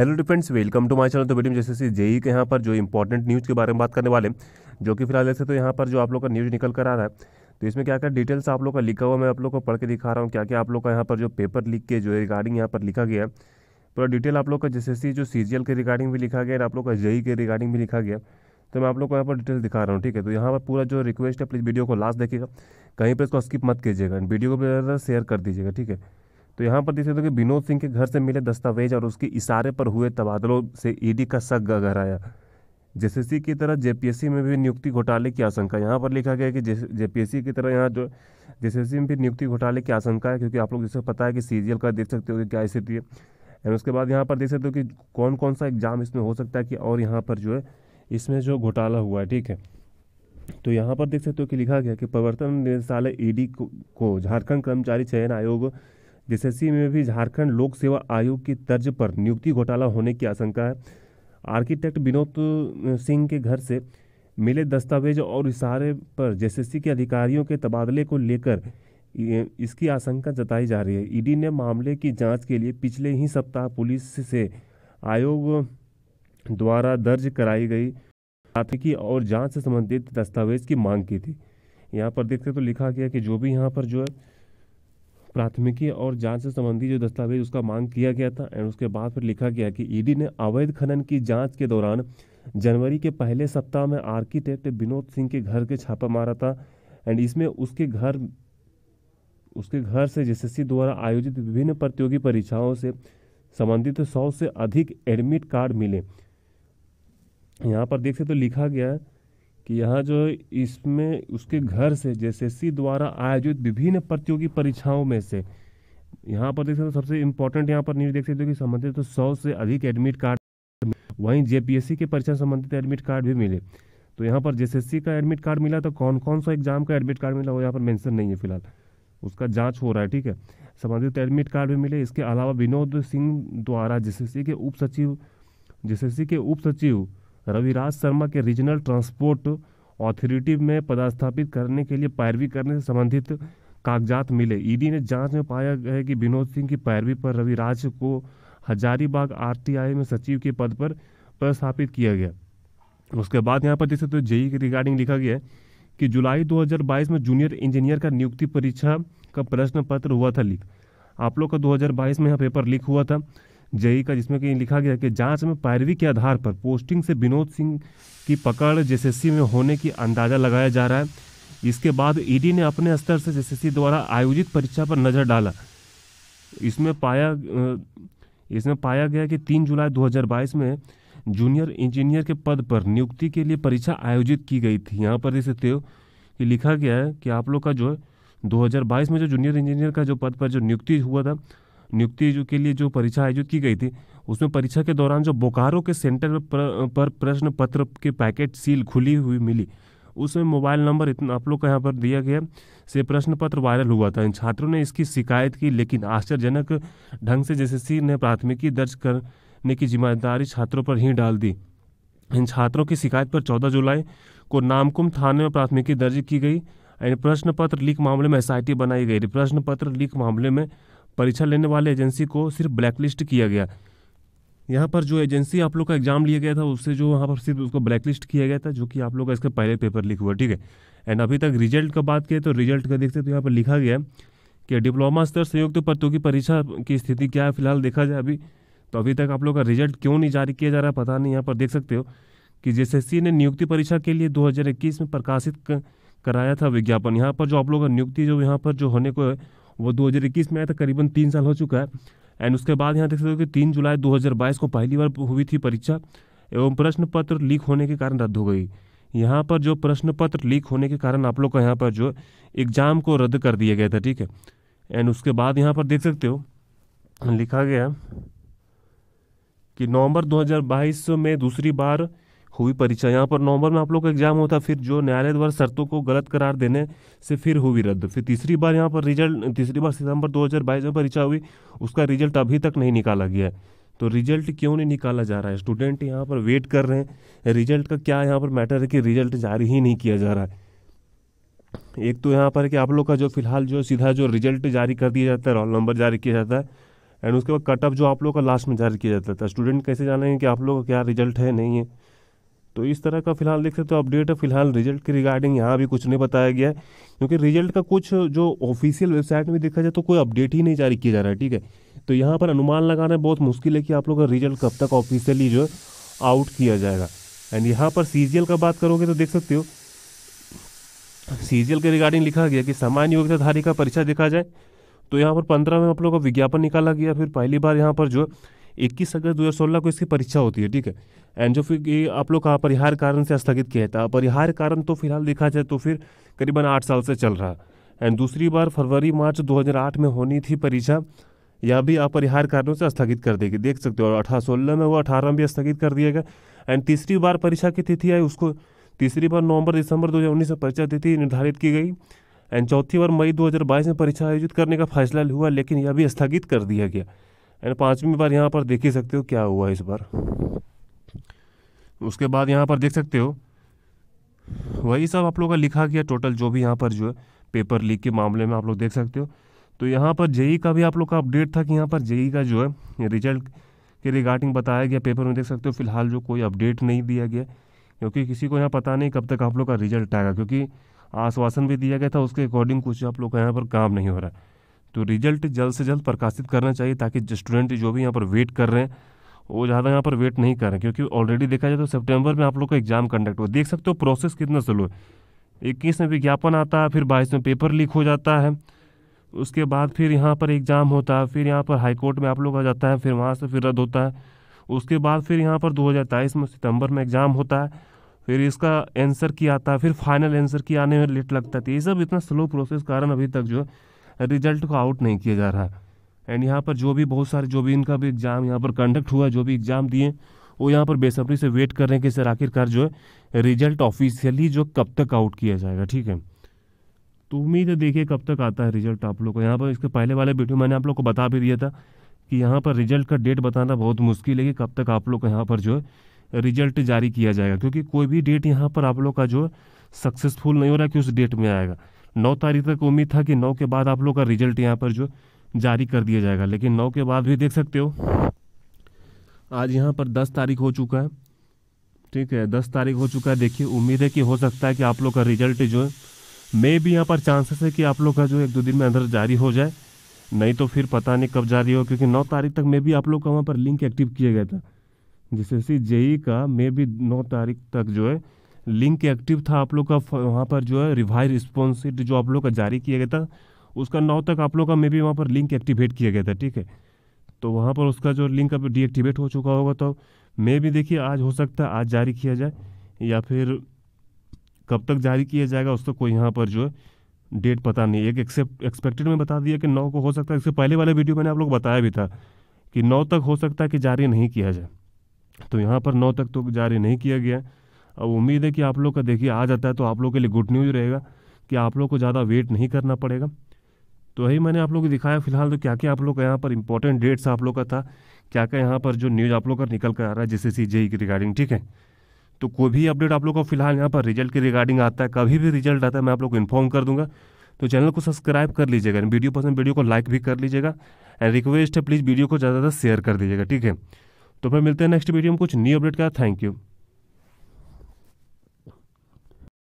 hello the friends welcome to my channel तो video जैसे JE के यहाँ पर जो इंपॉर्टेंट न्यूज़ के बारे में बात करने वाले हैं जो कि फिलहाल जैसे तो यहाँ पर जो आप लोग का न्यूज़ निकल कर आ रहा है तो इसमें क्या क्या डिटेल्स आप लोग का लिखा हुआ मैं आप लोग को पढ़ के दिखा रहा हूँ क्या क्या आप लोग का यहाँ पर जो पेपर लिख के जो रिगार्डिंग यहाँ पर लिखा गया है पूरा डिटेल आप लोग का जैसे जो सी के रिगार्डिंग भी लिखा गया है आप लोग का जेई के रिगार्डिंग भी लिखा गया तो मैं आप लोग को यहाँ पर डिटेल दिखा रहा हूँ ठीक है तो यहाँ पर पूरा जो रिक्वेस्ट है प्लीज़ वीडियो को लास्ट देखिएगा कहीं पर इसको स्किप मत कीजिएगा वीडियो को ज़्यादा शेयर कर दीजिएगा ठीक है तो यहाँ पर देखिए तो कि विनोद सिंह के घर से मिले दस्तावेज और उसके इशारे पर हुए तबादलों से ईडी का शक गहराया जेसीसी की तरह जेपीएससी में भी नियुक्ति घोटाले की आशंका यहाँ पर लिखा गया कि जेपीएससी की तरह यहाँ जो जेसीसी में भी नियुक्ति घोटाले की आशंका है क्योंकि आप लोग जिसे पता है कि सीजीएल का देख सकते हो कि क्या स्थिति है एंड उसके बाद यहाँ पर देख सकते हो कि कौन कौन सा एग्ज़ाम इसमें हो सकता है कि और यहाँ पर जो है इसमें जो घोटाला हुआ है ठीक है तो यहाँ पर देख सकते हो कि लिखा गया कि प्रवर्तन निदेशालय ईडी को झारखंड कर्मचारी चयन आयोग जेसएससी में भी झारखंड लोक सेवा आयोग की तर्ज पर नियुक्ति घोटाला होने की आशंका है आर्किटेक्ट विनोद सिंह के घर से मिले दस्तावेज और इशारे पर जेसएससी के अधिकारियों के तबादले को लेकर इसकी आशंका जताई जा रही है ईडी ने मामले की जांच के लिए पिछले ही सप्ताह पुलिस से आयोग द्वारा दर्ज कराई गई प्राथमिकी और जांच से संबंधित दस्तावेज की मांग की थी यहाँ पर देखते तो लिखा गया कि जो भी यहाँ पर जो है प्राथमिकी और जांच से संबंधी जो दस्तावेज उसका मांग किया गया था एंड उसके बाद फिर लिखा गया कि ईडी ने अवैध खनन की जांच के दौरान जनवरी के पहले सप्ताह में आर्किटेक्ट विनोद सिंह के घर के छापा मारा था एंड इसमें उसके घर उसके घर से जेएसएससी द्वारा आयोजित विभिन्न प्रतियोगी परीक्षाओं से संबंधित सौ से अधिक एडमिट कार्ड मिले यहाँ पर देख सकते तो लिखा गया है कि यहाँ जो इसमें उसके घर से सी द्वारा आयोजित विभिन्न प्रतियोगी परीक्षाओं में से यहाँ पर देख सकते हो सबसे इम्पोर्टेंट यहाँ पर न्यूज देख सकते हो कि संबंधित तो सौ से अधिक एडमिट कार्ड वहीं जेपीएससी के परीक्षा संबंधित एडमिट कार्ड भी मिले तो यहाँ पर सी का एडमिट कार्ड मिला तो कौन कौन सा एग्जाम का एडमिट कार्ड मिला वो यहाँ पर मेंशन नहीं है फिलहाल उसका जांच हो रहा है ठीक है संबंधित एडमिट कार्ड भी मिले इसके अलावा विनोद सिंह द्वारा जेएसएससी के उप सचिव जेएसएससी के उप सचिव रविराज शर्मा के रीजनल ट्रांसपोर्ट अथॉरिटी में पदस्थापित करने के लिए पैरवी करने से संबंधित कागजात मिले ईडी ने जांच में पाया है कि विनोद सिंह की पैरवी पर रविराज को हजारीबाग आरटीआई में सचिव के पद पर प्रस्थापित किया गया उसके बाद यहाँ पर जैसे तो जेई के रिगार्डिंग लिखा गया है कि जुलाई 2022 में जूनियर इंजीनियर का नियुक्ति परीक्षा का प्रश्न पत्र हुआ था लीक आप लोग का 2022 में यहाँ पेपर लीक हुआ था जेई का जिसमें कहीं लिखा गया कि जांच में पैरवी के आधार पर पोस्टिंग से विनोद सिंह की पकड़ जेएसएससी में होने की अंदाजा लगाया जा रहा है इसके बाद ईडी ने अपने स्तर से जेएसएससी द्वारा आयोजित परीक्षा पर नजर डाला इसमें पाया इसमें पाया गया कि तीन जुलाई दो में जूनियर इंजीनियर के पद पर नियुक्ति के लिए परीक्षा आयोजित की गई थी यहाँ पर देख सकते हो कि लिखा गया है कि आप लोग का जो है 2022 में जो जूनियर इंजीनियर का जो पद पर जो नियुक्ति हुआ था नियुक्ति जो के लिए जो परीक्षा आयोजित की गई थी उसमें परीक्षा के दौरान जो बोकारो के सेंटर पर प्रश्न पत्र के पैकेट सील खुली हुई मिली उसमें मोबाइल नंबर इतना आप लोग का यहाँ पर दिया गया से प्रश्न पत्र वायरल हुआ था इन छात्रों ने इसकी शिकायत की लेकिन आश्चर्यजनक ढंग से जैसे सी ने प्राथमिकी दर्ज करने की जिम्मेदारी छात्रों पर ही डाल दी इन छात्रों की शिकायत पर 14 जुलाई को नामकुम थाने में प्राथमिकी दर्ज की गई प्रश्न पत्र लीक मामले में एस बनाई गई प्रश्न पत्र लीक मामले में परीक्षा लेने वाले एजेंसी को सिर्फ ब्लैकलिस्ट किया गया यहाँ पर जो एजेंसी आप लोग का एग्ज़ाम लिया गया था उससे जो वहाँ पर सिर्फ उसको ब्लैकलिस्ट किया गया था जो कि आप लोग का इसका पहले पेपर लिख हुआ ठीक है एंड अभी तक रिजल्ट का बात करें तो रिजल्ट का देखते तो यहाँ पर लिखा गया कि डिप्लोमा स्तर संयुक्त तो प्रतियोगी परीक्षा की स्थिति क्या है फिलहाल देखा जाए अभी तो अभी तक आप लोग का रिजल्ट क्यों नहीं जारी किया जा रहा पता नहीं यहाँ पर देख सकते हो कि जे ने नियुक्ति परीक्षा के लिए 2021 में प्रकाशित कराया था विज्ञापन यहाँ पर जो आप लोग का नियुक्ति जो यहाँ पर जो होने को है वो 2021 में आया था करीबन तीन साल हो चुका है एंड उसके बाद यहाँ देख सकते हो कि तीन जुलाई 2022 को पहली बार हुई थी परीक्षा एवं प्रश्न पत्र लीक होने के कारण रद्द हो गई यहाँ पर जो प्रश्न पत्र लीक होने के कारण आप लोग का यहाँ पर जो एग्ज़ाम को रद्द कर दिया गया था ठीक है एंड उसके बाद यहाँ पर देख सकते हो लिखा गया कि नवंबर 2022 में दूसरी बार हुई परीक्षा यहाँ पर नवंबर में आप लोग का एग्जाम होता फिर जो न्यायालय द्वारा शर्तों को गलत करार देने से फिर हुई रद्द फिर तीसरी बार यहाँ पर रिजल्ट तीसरी बार सितंबर 2022 में परीक्षा हुई उसका रिजल्ट अभी तक नहीं निकाला गया है तो रिजल्ट क्यों नहीं निकाला जा रहा है स्टूडेंट यहाँ पर वेट कर रहे हैं रिजल्ट का क्या यहाँ पर मैटर है कि रिजल्ट जारी ही नहीं किया जा रहा है एक तो यहाँ पर कि आप लोग का जो फिलहाल जो सीधा जो रिजल्ट जारी कर दिया जाता है रोल नंबर जारी किया जाता है एंड उसके बाद कटअप जो आप लोग का लास्ट में जारी किया जाता था स्टूडेंट तो कैसे जानेंगे कि आप लोग का क्या रिजल्ट है नहीं है तो इस तरह का फिलहाल देख सकते हो अपडेट है फिलहाल रिजल्ट के रिगार्डिंग यहाँ भी कुछ नहीं बताया गया है क्योंकि रिजल्ट का कुछ जो ऑफिशियल वेबसाइट में देखा जाए तो कोई अपडेट ही नहीं जारी किया जा रहा है ठीक है तो यहाँ पर अनुमान लगाना बहुत मुश्किल है कि आप लोग का रिजल्ट कब तक ऑफिशियली जो आउट किया जाएगा एंड यहाँ पर सी का बात करोगे तो देख सकते हो सी के रिगार्डिंग लिखा गया कि सामान्य योग्यताधारी का परीक्षा देखा जाए तो यहाँ पर पंद्रह में आप लोगों का विज्ञापन निकाला गया फिर पहली बार यहाँ पर जो इक्कीस अगस्त 2016 को इसकी परीक्षा होती है ठीक है एंड जो फिर आप लोग का अपरिहार कारण से स्थगित किया था अपरिहार्य तो कारण तो फिलहाल देखा जाए तो फिर करीबन आठ साल से चल रहा एंड दूसरी बार फरवरी मार्च 2008 में होनी थी परीक्षा या भी अपरिहार कारणों से स्थगित कर देगी देख सकते हो और अठारह सोलह में वो अठारह में भी स्थगित कर दिया गया एंड तीसरी बार परीक्षा की तिथि आई उसको तीसरी बार नवंबर दिसंबर 2019 में परीक्षा तिथि निर्धारित की गई एंड चौथी बार मई 2022 में परीक्षा आयोजित करने का फैसला हुआ लेकिन यह भी स्थगित कर दिया गया एंड पाँचवीं बार यहाँ पर देख ही सकते हो क्या हुआ इस बार उसके बाद यहाँ पर देख सकते हो वही सब आप लोग का लिखा गया टोटल जो भी यहाँ पर जो है पेपर लीक के मामले में आप लोग देख सकते हो तो यहाँ पर जेई का भी आप लोग का अपडेट था कि यहाँ पर जेई का जो है रिजल्ट के रिगार्डिंग बताया गया पेपर में देख सकते हो फिलहाल जो कोई अपडेट नहीं दिया गया क्योंकि किसी को यहाँ पता नहीं कब तक आप लोग का रिजल्ट आएगा क्योंकि आश्वासन भी दिया गया था उसके अकॉर्डिंग कुछ आप लोग का यहाँ पर काम नहीं हो रहा है तो रिजल्ट जल्द से जल्द प्रकाशित करना चाहिए ताकि स्टूडेंट जो भी यहाँ पर वेट कर रहे हैं वो ज़्यादा यहाँ पर वेट नहीं कर रहे क्योंकि ऑलरेडी देखा जाए तो सितंबर में आप लोग का एग्ज़ाम कंडक्ट हुआ देख सकते हो प्रोसेस कितना स्लो है इक्कीस में विज्ञापन आता है फिर बाईस में पेपर लीक हो जाता है उसके बाद फिर यहाँ पर एग्ज़ाम होता है फिर यहाँ पर हाईकोर्ट में आप लोग आ जाता है फिर वहाँ से फिर रद्द होता है उसके बाद फिर यहाँ पर दो में सितंबर में एग्ज़ाम होता है फिर इसका आंसर की आता है फिर फाइनल आंसर की आने में लेट लगता है तो ये सब इतना स्लो प्रोसेस कारण अभी तक जो रिजल्ट को आउट नहीं किया जा रहा है एंड यहाँ पर जो भी बहुत सारे जो भी इनका भी एग्ज़ाम यहाँ पर कंडक्ट हुआ जो भी एग्ज़ाम दिए वो यहाँ पर बेसब्री से वेट कर रहे हैं कि सर आखिरकार जो है रिजल्ट ऑफिशियली जो कब तक आउट किया जाएगा ठीक है तो उम्मीद है देखिए कब तक आता है रिजल्ट आप लोग को यहाँ पर इसके पहले वाले वीडियो मैंने आप लोग को बता भी दिया था कि यहाँ पर रिजल्ट का डेट बताना बहुत मुश्किल है कि कब तक आप लोग को यहाँ पर जो है रिजल्ट जारी किया जाएगा क्योंकि कोई भी डेट यहाँ पर आप लोग का जो सक्सेसफुल नहीं हो रहा कि उस डेट में आएगा नौ तारीख तक उम्मीद था कि नौ के बाद आप लोग का रिजल्ट यहाँ पर जो जारी कर दिया जाएगा लेकिन नौ के बाद भी देख सकते हो आज यहाँ पर दस तारीख हो चुका है ठीक है दस तारीख हो चुका है देखिए उम्मीद है कि हो सकता है कि आप लोग का रिजल्ट जो है मे भी यहाँ पर चांसेस है कि आप लोग का जो एक दो दिन में अंदर जारी हो जाए नहीं तो फिर पता नहीं कब जारी हो क्योंकि नौ तारीख तक मे भी आप लोग का वहाँ पर लिंक एक्टिव किया गया था जिससे जेई का मे भी नौ तारीख तक जो है लिंक एक्टिव था आप लोग का वहाँ पर जो है रिवाइज रिस्पॉन्सिट जो आप लोग का जारी किया गया था उसका नौ तक आप लोग का मे बी वहाँ पर लिंक एक्टिवेट किया गया था ठीक है तो वहाँ पर उसका जो लिंक अब डीएक्टिवेट हो चुका होगा तो मे भी देखिए आज हो सकता है आज जारी किया जाए या फिर कब तक जारी किया जाएगा उसका कोई यहाँ पर जो है डेट पता नहीं एक एक्सेप्ट एक्सपेक्टेड में बता दिया कि नौ को हो सकता है इससे पहले वाले वीडियो मैंने आप लोग बताया भी था कि नौ तक हो सकता है कि जारी नहीं किया जाए तो यहाँ पर नौ तक तो जारी नहीं किया गया अब उम्मीद है कि आप लोग का देखिए आ जाता है तो आप लोग के लिए गुड न्यूज़ रहेगा कि आप लोग को ज़्यादा वेट नहीं करना पड़ेगा तो यही मैंने आप लोग को दिखाया फिलहाल तो क्या क्या आप लोग का यहाँ पर इंपॉर्टेंट डेट्स आप लोग का था क्या क्या यहाँ पर जो न्यूज़ आप लोग का निकल कर आ रहा है जैसे सी जेई e की रिगार्डिंग ठीक है तो कोई भी अपडेट आप लोग का फिलहाल यहाँ पर रिजल्ट की रिगार्डिंग आता है कभी भी रिजल्ट आता है मैं आप लोग को इन्फॉर्म कर दूंगा तो चैनल को सब्सक्राइब कर लीजिएगा वीडियो पसंद वीडियो को लाइक भी कर लीजिएगा एंड रिक्वेस्ट है प्लीज़ वीडियो को ज़्यादा से ज़्यादा शेयर कर दीजिएगा ठीक है तो फिर मिलते हैं नेक्स्ट वीडियो में कुछ न्यू अपडेट का थैंक यू